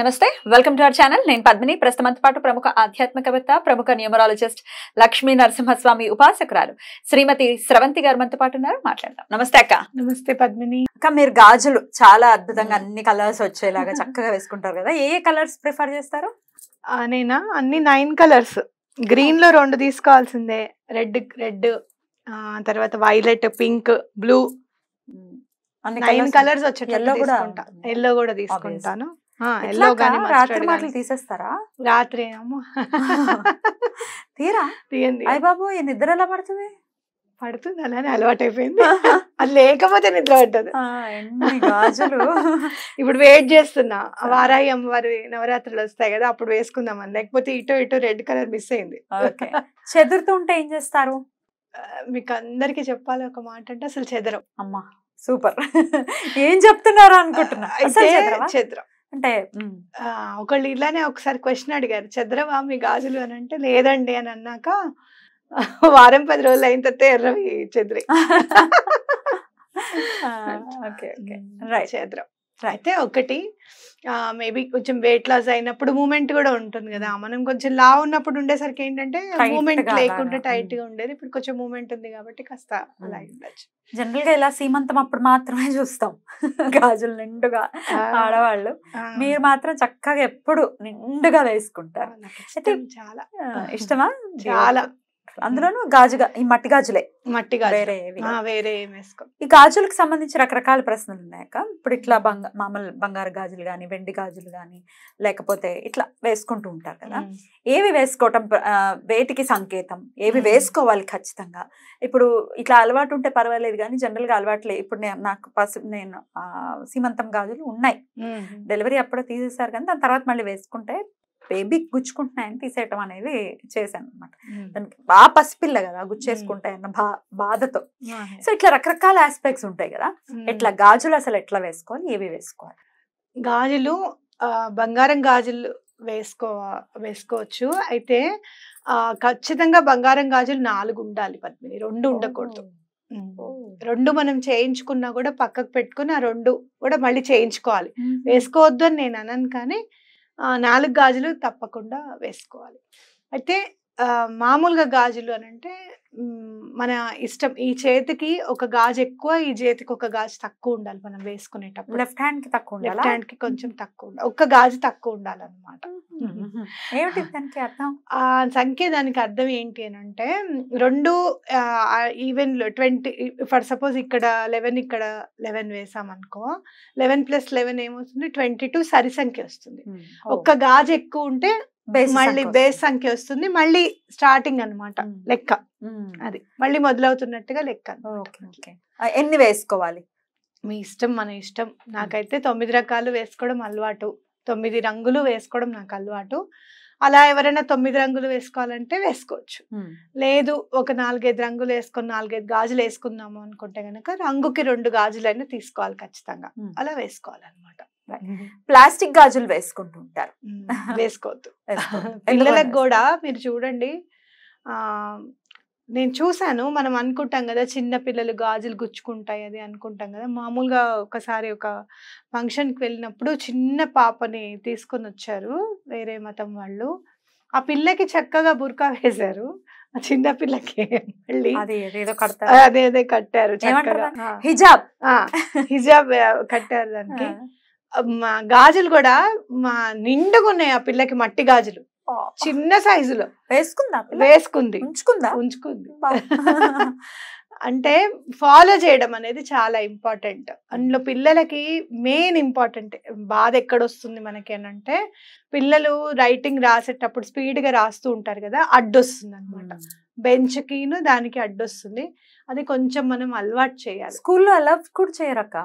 నమస్తే welcome to our channel నేను పద్మిని ప్రస్తుతం పాటు ప్రముఖ ఆధ్యాత్మికవేత్త ప్రముఖ న్యూమరాలజిస్ట్ లక్ష్మీ నరసింహస్వామి ఉపాసకురాలు శ్రీమతి స్రవంతి గారు మనతో పాటు ఉన్నారు మాట్లాడదాం నమస్తే అక్క నమస్తే పద్మిని అక్క మీరు గాజులు చాలా అద్భుతంగా అన్ని కలర్స్ వచ్చేలాగా చక్కగా వేసుకుంటారు కదా ఏ కలర్స్ ప్రిఫర్ చేస్తారు నేనా అన్ని నైన్ కలర్స్ గ్రీన్ లో రెండు తీసుకోవాల్సిందే రెడ్ రెడ్ తర్వాత violet pink blue nine colours వచ్చేటట్టు ఎల్లో కూడా తీసుకుంటాను రాత్రి మాటలు తీసేస్తారా రాత్రి తీరా తీయండి అయ్య బాబు ఈ నిద్ర ఎలా పడుతుంది పడుతుంది అలానే అలవాటు అయిపోయింది అది లేకపోతే నిద్ర పట్టదు గాజులు ఇప్పుడు వెయిట్ చేస్తున్నా వారాయి అమ్మవారి నవరాత్రులు వస్తాయి కదా అప్పుడు వేసుకుందామని లేకపోతే ఇటో ఇటో రెడ్ కలర్ మిస్ అయింది చెదురుతూ ఉంటే ఏం చేస్తారు మీకు అందరికి చెప్పాలి ఒక మాట అంటే అసలు చెదరం అమ్మా సూపర్ ఏం చెప్తున్నారు అనుకుంటున్నా చెదరం అంటే ఒకళ్ళు ఇలానే ఒకసారి క్వశ్చన్ అడిగారు మీ గాజులు అని అంటే లేదండి అని అన్నాక వారం పది రోజులు అయిన తర్వాత ఎర్రవి చెద్రి ఓకే ఓకే రైట్ చంద్రం అయితే ఒకటి మేబీ కొంచెం వెయిట్ లాస్ అయినప్పుడు మూమెంట్ కూడా ఉంటుంది కదా మనం కొంచెం లా ఉన్నప్పుడు ఉండేసరికి ఏంటంటే మూమెంట్ లేకుండా టైట్ గా ఉండేది ఇప్పుడు కొంచెం మూమెంట్ ఉంది కాబట్టి కాస్త అలా ఉండొచ్చు జనరల్ గా ఇలా సీమంతం అప్పుడు మాత్రమే చూస్తాం గాజులు నిండుగా ఆడవాళ్ళు మీరు మాత్రం చక్కగా ఎప్పుడు నిండుగా వేసుకుంటారు అయితే చాలా ఇష్టమా చాలా అందులోనూ గాజుగా ఈ మట్టి గాజులే మట్టి వేరే వేరే ఈ గాజులకు సంబంధించి రకరకాల ప్రశ్నలు ఉన్నాయక ఇప్పుడు ఇట్లా మామూలు బంగారు గాజులు గాని వెండి గాజులు కానీ లేకపోతే ఇట్లా వేసుకుంటూ ఉంటారు కదా ఏవి వేసుకోవటం వేటికి సంకేతం ఏవి వేసుకోవాలి ఖచ్చితంగా ఇప్పుడు ఇట్లా అలవాటు ఉంటే పర్వాలేదు కానీ జనరల్గా అలవాట్లే ఇప్పుడు నేను నాకు పసు నేను సీమంతం గాజులు ఉన్నాయి డెలివరీ అప్పుడే తీసేసారు కానీ దాని తర్వాత మళ్ళీ వేసుకుంటే బేబీ గుచ్చుకుంటున్నాయని తీసేయటం అనేది చేశాను అనమాట దానికి బాగా పసిపిల్ల కదా గుచ్చేసుకుంటాయన్న బా బాధతో సో ఇట్లా రకరకాల ఆస్పెక్ట్స్ ఉంటాయి కదా ఎట్లా గాజులు అసలు ఎట్లా వేసుకోవాలి ఏవి వేసుకోవాలి గాజులు బంగారం గాజులు వేసుకో వేసుకోవచ్చు అయితే ఖచ్చితంగా బంగారం గాజులు నాలుగు ఉండాలి పద్మిని రెండు ఉండకూడదు రెండు మనం చేయించుకున్నా కూడా పక్కకు పెట్టుకుని ఆ రెండు కూడా మళ్ళీ చేయించుకోవాలి వేసుకోవద్దు అని నేను అనను కానీ నాలుగు గాజులు తప్పకుండా వేసుకోవాలి అయితే మామూలుగా గాజులు అని అంటే మన ఇష్టం ఈ చేతికి ఒక గాజు ఎక్కువ ఈ చేతికి ఒక గాజు తక్కువ ఉండాలి మనం వేసుకునేటప్పుడు లెఫ్ట్ హ్యాండ్ కి తక్కువ లెఫ్ట్ హ్యాండ్ కి కొంచెం తక్కువ ఉండాలి ఒక్క గాజు తక్కువ ఉండాలన్నమాట ఏమిటి దానికి అర్థం ఆ సంఖ్య దానికి అర్థం ఏంటి అని అంటే రెండు ఈవెన్ ట్వంటీ ఫర్ సపోజ్ ఇక్కడ లెవెన్ ఇక్కడ లెవెన్ వేసాం అనుకో లెవెన్ ప్లస్ లెవెన్ ఏమవుతుంది ట్వంటీ టూ సరి సంఖ్య వస్తుంది ఒక్క గాజు ఎక్కువ ఉంటే మళ్ళీ బేస్ సంఖ్య వస్తుంది మళ్ళీ స్టార్టింగ్ అనమాట లెక్క అది మళ్ళీ మొదలవుతున్నట్టుగా లెక్క ఎన్ని వేసుకోవాలి మీ ఇష్టం మన ఇష్టం నాకైతే తొమ్మిది రకాలు వేసుకోవడం అలవాటు తొమ్మిది రంగులు వేసుకోవడం నాకు అలవాటు అలా ఎవరైనా తొమ్మిది రంగులు వేసుకోవాలంటే వేసుకోవచ్చు లేదు ఒక నాలుగైదు రంగులు వేసుకొని నాలుగైదు గాజులు వేసుకుందాము అనుకుంటే కనుక రంగుకి రెండు గాజులైనా తీసుకోవాలి ఖచ్చితంగా అలా వేసుకోవాలన్నమాట ప్లాస్టిక్ గాజులు వేసుకుంటూ ఉంటారు వేసుకోవద్దు పిల్లలకు కూడా మీరు చూడండి నేను చూశాను మనం అనుకుంటాం కదా చిన్న పిల్లలు గాజులు గుచ్చుకుంటాయి అది అనుకుంటాం కదా మామూలుగా ఒకసారి ఒక ఫంక్షన్కి వెళ్ళినప్పుడు చిన్న పాపని తీసుకొని వచ్చారు వేరే మతం వాళ్ళు ఆ పిల్లకి చక్కగా బుర్కా వేశారు ఆ చిన్న పిల్లకి మళ్ళీ అదేదో కట్టారు హిజాబ్ హిజాబ్ కట్టారు దానికి గాజులు కూడా మా నిండుగా ఉన్నాయి ఆ పిల్లకి మట్టి గాజులు చిన్న సైజులో వేసుకుందా వేసుకుంది ఉంచుకుందా ఉంచుకుంది అంటే ఫాలో చేయడం అనేది చాలా ఇంపార్టెంట్ అందులో పిల్లలకి మెయిన్ ఇంపార్టెంట్ బాధ ఎక్కడొస్తుంది మనకి అని అంటే పిల్లలు రైటింగ్ రాసేటప్పుడు స్పీడ్గా రాస్తూ ఉంటారు కదా అడ్డొస్తుంది అనమాట బెంచ్కిను దానికి అడ్డొస్తుంది అది కొంచెం మనం అలవాటు చేయాలి స్కూల్లో అలవ్ కూడా చేయరక్క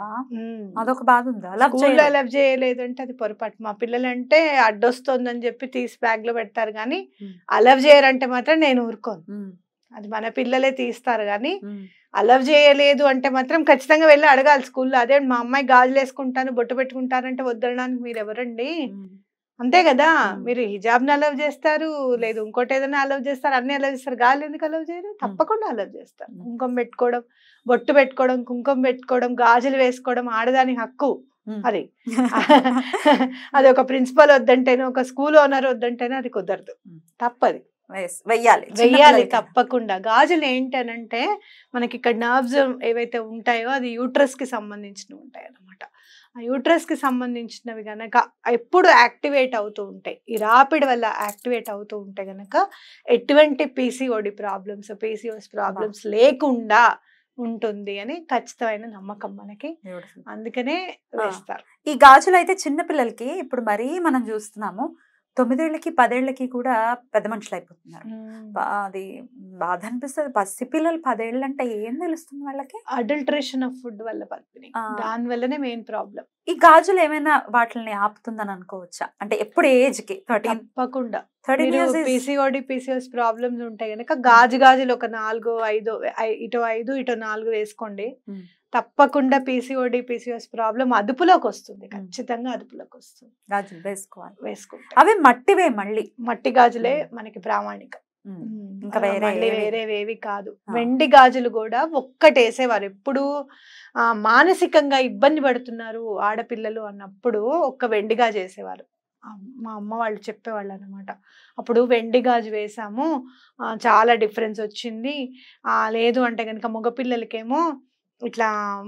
అదొక బాధ ఉంది అలవ్ స్కూల్లో అలవ్ చేయలేదు అంటే అది పొరపాటు మా పిల్లలంటే అని చెప్పి తీసి బ్యాగ్ లో పెడతారు కానీ అలవ్ చేయరంటే మాత్రం నేను ఊరుకోను అది మన పిల్లలే తీస్తారు కానీ అలవ్ చేయలేదు అంటే మాత్రం ఖచ్చితంగా వెళ్ళి అడగాలి స్కూల్లో అదే మా అమ్మాయి గాజులు వేసుకుంటాను బొట్టు పెట్టుకుంటారంటే వద్దడానికి మీరు ఎవరండి అంతే కదా మీరు హిజాబ్ ని అలవ్ చేస్తారు లేదు ఇంకోటి ఏదైనా అలవ్ చేస్తారు అన్ని అలవ్ చేస్తారు గాలి ఎందుకు అలవ్ చేయరు తప్పకుండా అలవ్ చేస్తారు కుంకుమ పెట్టుకోవడం బొట్టు పెట్టుకోవడం కుంకుమ పెట్టుకోవడం గాజులు వేసుకోవడం ఆడదాని హక్కు అది అది ఒక ప్రిన్సిపల్ వద్దంటేనే ఒక స్కూల్ ఓనర్ వద్దంటేనే అది కుదరదు తప్పది వెయ్యాలి వెయ్యాలి తప్పకుండా గాజులు ఏంటనంటే మనకి ఇక్కడ నర్వ్స్ ఏవైతే ఉంటాయో అది యూట్రస్ కి సంబంధించినవి ఉంటాయి అనమాట ఆ యూట్రస్ కి సంబంధించినవి గనక ఎప్పుడు యాక్టివేట్ అవుతూ ఉంటాయి ఈ రాపిడ్ వల్ల యాక్టివేట్ అవుతూ ఉంటే గనక ఎటువంటి పీసీఓడి ప్రాబ్లమ్స్ పీసీఓస్ ప్రాబ్లమ్స్ లేకుండా ఉంటుంది అని ఖచ్చితమైన నమ్మకం మనకి అందుకనే వేస్తారు ఈ గాజులు అయితే చిన్నపిల్లలకి ఇప్పుడు మరీ మనం చూస్తున్నాము తొమ్మిదేళ్ళకి పదేళ్లకి కూడా పెద్ద మనుషులు అయిపోతున్నారు అది బాధ అనిపిస్తుంది పిల్లలు పదేళ్ళు అంటే ఏం తెలుస్తుంది వాళ్ళకి అడల్టరేషన్ ఆఫ్ ఫుడ్ వల్ల పర్పిణీ దాని వల్లనే మెయిన్ ప్రాబ్లం ఈ గాజులు ఏమైనా వాటిని ఆపుతుందని అనుకోవచ్చా అంటే ఎప్పుడు ఏజ్ కి థర్టీన్ తప్పకుండా థర్టీన్ పీసీఓడి పీసీఎస్ ప్రాబ్లమ్స్ ఉంటాయి కనుక గాజు గాజులు ఒక నాలుగు ఐదు ఇటో ఐదు ఇటో నాలుగు వేసుకోండి తప్పకుండా పీసీఓడి పీసీఓఎస్ ప్రాబ్లం అదుపులోకి వస్తుంది ఖచ్చితంగా అదుపులోకి వస్తుంది గాజులు వేసుకోవాలి వేసుకుంటాం అవి మట్టివే మళ్ళీ మట్టి గాజులే మనకి ప్రామాణిక ఇంకా వేరే వేరేవేవి కాదు వెండి గాజులు కూడా ఒక్కటేసేవారు ఎప్పుడు మానసికంగా ఇబ్బంది పడుతున్నారు ఆడపిల్లలు అన్నప్పుడు ఒక్క వెండి గాజు వేసేవారు మా అమ్మ వాళ్ళు చెప్పేవాళ్ళు అనమాట అప్పుడు వెండి గాజు వేసాము చాలా డిఫరెన్స్ వచ్చింది లేదు అంటే కనుక మగపిల్లలకేమో ఇట్లా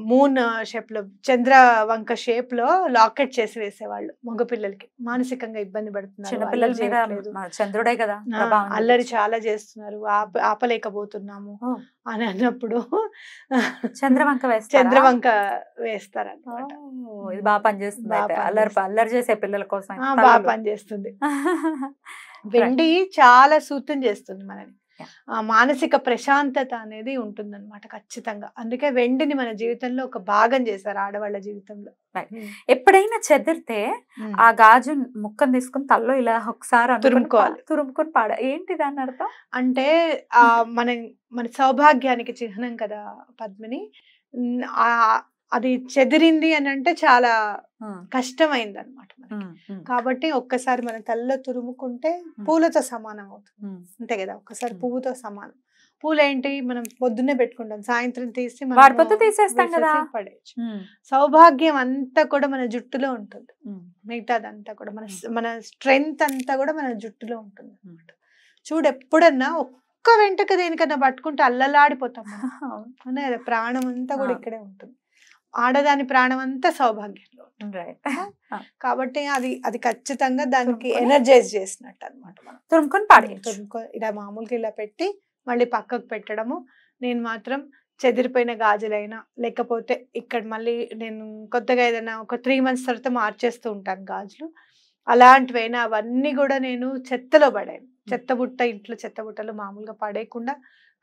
మూన్ షేప్లో uh, చంద్ర వంక షేప్లో లాకెట్ చేసి వేసేవాళ్ళు మగపిల్లలకి మానసికంగా ఇబ్బంది పడుతున్నారు చంద్రుడే కదా అల్లరి చాలా చేస్తున్నారు ఆపలేకపోతున్నాము అని అన్నప్పుడు చంద్రవంక చంద్రవంక వేస్తారన్నమాట ఇది బాగా పనిచేస్తుంది అల్లరి అల్లరి చేసే పిల్లల కోసం బాగా పనిచేస్తుంది వెండి చాలా సూత్రం చేస్తుంది మనని మానసిక ప్రశాంతత అనేది ఉంటుందన్నమాట ఖచ్చితంగా అందుకే వెండిని మన జీవితంలో ఒక భాగం చేశారు ఆడవాళ్ళ జీవితంలో ఎప్పుడైనా చెదిరితే ఆ గాజు ముక్కను తీసుకుని తల్లో ఇలా ఒకసారి తురుముకోవాలి తురుముకొని పాడ ఏంటి దాని అర్థం అంటే ఆ మన మన సౌభాగ్యానికి చిహ్నం కదా పద్మిని అది చెదిరింది అని అంటే చాలా కష్టమైంది అనమాట కాబట్టి ఒక్కసారి మన తల్లిలో తురుముకుంటే పూలతో సమానం అవుతుంది అంతే కదా ఒక్కసారి పువ్వుతో సమానం పూలు ఏంటి మనం పొద్దున్నే పెట్టుకుంటాం సాయంత్రం తీసి తీసేస్తాం కదా పడేయచ్చు సౌభాగ్యం అంతా కూడా మన జుట్టులో ఉంటుంది మిగతాదంతా కూడా మన మన స్ట్రెంగ్త్ అంతా కూడా మన జుట్టులో ఉంటుంది అనమాట చూడు ఎప్పుడన్నా ఒక్క వెంటక దేనికన్నా పట్టుకుంటే అల్లలాడిపోతాం మనం ప్రాణం అంతా కూడా ఇక్కడే ఉంటుంది ఆడదాని ప్రాణం అంతా సౌభాగ్యంలో కాబట్టి అది అది ఖచ్చితంగా దానికి ఎనర్జైజ్ చేసినట్టు అనమాట తురుముకొని పాడే తురుముకొని ఇలా మామూలుగా ఇలా పెట్టి మళ్ళీ పక్కకు పెట్టడము నేను మాత్రం చెదిరిపోయిన గాజులైనా లేకపోతే ఇక్కడ మళ్ళీ నేను కొత్తగా ఏదైనా ఒక త్రీ మంత్స్ తర్వాత మార్చేస్తూ ఉంటాను గాజులు అలాంటివైనా అవన్నీ కూడా నేను చెత్తలో పడాను hmm. చెత్త బుట్ట ఇంట్లో చెత్త బుట్టలు మామూలుగా పడేయకుండా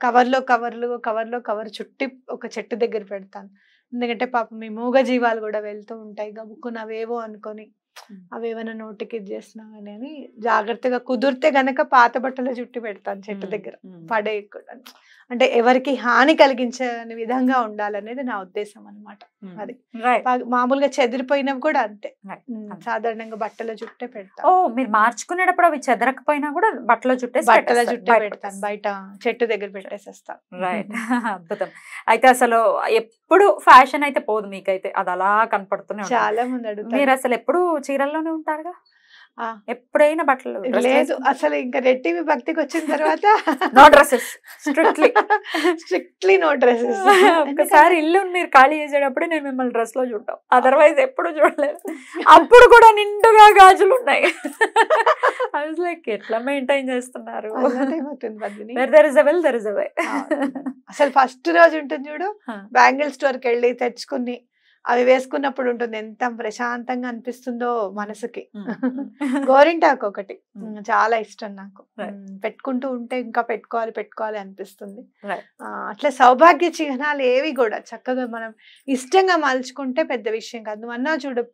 కవర్లో కవర్లు కవర్లో కవర్ చుట్టి ఒక చెట్టు దగ్గర పెడతాను ఎందుకంటే పాపం ఈ మూగ జీవాలు కూడా వెళ్తూ ఉంటాయి గబుక్కునవేవో అనుకొని అవేమైనా నోటికి చేసినా అని జాగ్రత్తగా కుదిరితే గనక పాత బట్టలు చుట్టి పెడతాను చెట్టు దగ్గర పడేయకుండా అంటే ఎవరికి హాని కలిగించని విధంగా ఉండాలనేది నా ఉద్దేశం అనమాట అది మామూలుగా చెదిరిపోయినవి కూడా అంతే సాధారణంగా బట్టల చుట్టే పెడతాను ఓ మీరు మార్చుకునేటప్పుడు అవి చెదరకపోయినా కూడా బట్టల చుట్టే బట్టల చుట్టే పెడతాను బయట చెట్టు దగ్గర పెట్టేసేస్తాను రైట్ అద్భుతం అయితే అసలు ఎప్పుడు ఫ్యాషన్ అయితే పోదు మీకైతే అది అలా కనపడుతున్నాయి చాలా మంది మీరు అసలు ఎప్పుడు చీరల్లోనే ఉంటారుగా ఎప్పుడైనా బట్టలు లేదు అసలు ఇంకా రెట్టి భక్తికి వచ్చిన తర్వాత no dresses strictly strictly no dresses ఒకసారి ఇల్లు మీరు ఖాళీ చేసేటప్పుడు నేను మిమ్మల్ని డ్రెస్ లో చూడటం అదర్వైజ్ ఎప్పుడు చూడలేదు అప్పుడు కూడా నిండుగా గాజులు ఉన్నాయి లైక్ ఎట్లా మెయింటైన్ చేస్తున్నారు అసలు ఫస్ట్ రోజు ఉంటుంది చూడు బ్యాంగిల్ స్టోర్ కి వెళ్ళి తెచ్చుకుని అవి వేసుకున్నప్పుడు ఉంటుంది ఎంత ప్రశాంతంగా అనిపిస్తుందో మనసుకి గోరింటాకు ఒకటి చాలా ఇష్టం నాకు పెట్టుకుంటూ ఉంటే ఇంకా పెట్టుకోవాలి పెట్టుకోవాలి అనిపిస్తుంది అట్లా సౌభాగ్య చిహ్నాలు ఏవి కూడా చక్కగా మనం ఇష్టంగా మలుచుకుంటే పెద్ద విషయం కాదు అన్నా చూడు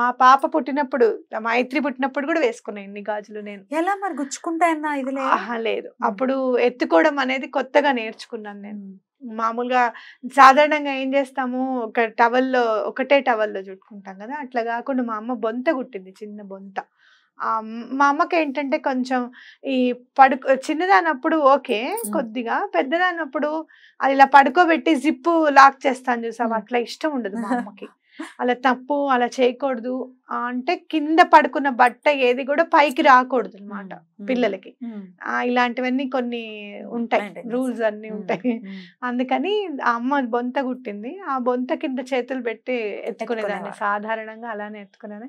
మా పాప పుట్టినప్పుడు మైత్రి పుట్టినప్పుడు కూడా వేసుకున్నాయి ఇన్ని గాజులు నేను ఎలా మరి గుచ్చుకుంటాయన్నా ఇది లేదు అప్పుడు ఎత్తుకోవడం అనేది కొత్తగా నేర్చుకున్నాను నేను మామూలుగా సాధారణంగా ఏం చేస్తాము ఒక టవల్లో ఒకటే టవల్లో చుట్టుకుంటాం కదా అట్లా కాకుండా మా అమ్మ బొంత కుట్టింది చిన్న బొంత మా అమ్మకి ఏంటంటే కొంచెం ఈ పడుకో చిన్నదానప్పుడు ఓకే కొద్దిగా పెద్దదానప్పుడు అది ఇలా పడుకోబెట్టి జిప్పు లాక్ చేస్తాను చూసాము అట్లా ఇష్టం ఉండదు మా అమ్మకి అలా తప్పు అలా చేయకూడదు అంటే కింద పడుకున్న బట్ట ఏది కూడా పైకి రాకూడదు అనమాట పిల్లలకి ఇలాంటివన్నీ కొన్ని ఉంటాయి రూల్స్ అన్ని ఉంటాయి అందుకని ఆ అమ్మ బొంత కుట్టింది ఆ బొంత కింద చేతులు పెట్టి ఎత్తుకునేదాన్ని సాధారణంగా అలానే ఎత్తుకునేది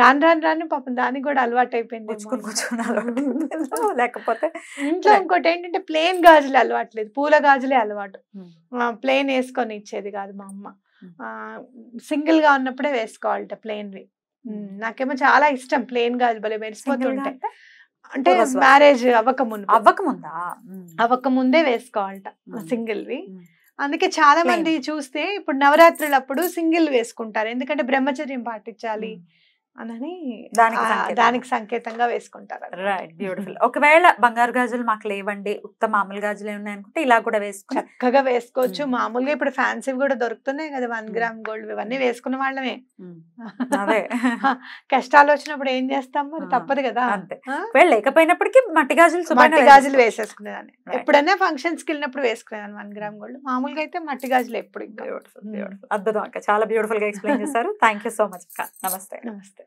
రాను రాను రాను పాపం దానికి కూడా అలవాటు అయిపోయింది లేకపోతే ఇంట్లో ఇంకోటి ఏంటంటే ప్లేన్ గాజులు లేదు పూల గాజులే అలవాటు ప్లేన్ వేసుకొని ఇచ్చేది కాదు మా అమ్మ సింగిల్ గా ఉన్నప్పుడే ప్లేన్ వి నాకేమో చాలా ఇష్టం ప్లెయిన్ అది భలే మెరిసిపోతుంటే అంటే మ్యారేజ్ అవ్వకముందు అవ్వకముందా అవ్వక వేసుకోవాలంట సింగిల్ వి అందుకే చాలా మంది చూస్తే ఇప్పుడు నవరాత్రులప్పుడు సింగిల్ వేసుకుంటారు ఎందుకంటే బ్రహ్మచర్యం పాటించాలి అనని దానికి సంకేతంగా వేసుకుంటారు రైట్ బ్యూటిఫుల్ ఒకవేళ బంగారు గాజులు మాకు లేవండి ఉత్త మామూలు గాజులు ఉన్నాయి అనుకుంటే ఇలా కూడా వేసుకో చక్కగా వేసుకోవచ్చు మామూలుగా ఇప్పుడు ఫ్యాన్సీ కూడా దొరుకుతున్నాయి కదా వన్ గ్రామ్ గోల్డ్ ఇవన్నీ వేసుకున్న వాళ్ళమే అదే కష్టాలు వచ్చినప్పుడు ఏం చేస్తాం మరి తప్పదు కదా అంతే లేకపోయినప్పటికీ మట్టి గాజులు మట్టి గాజులు వేసేసుకునేదాన్ని ఎప్పుడైనా ఫంక్షన్స్ కి వెళ్ళినప్పుడు వేసుకునేదాన్ని వన్ గ్రామ్ గోల్డ్ మామూలుగా అయితే మట్టి గాజులు ఎప్పుడు అద్భుతం అక్క చాలా బ్యూటిఫుల్ గా ఎక్స్ప్లెయిన్ చేశారు థ్యాంక్ సో మచ్ అక్క నమస్తే నమస్తే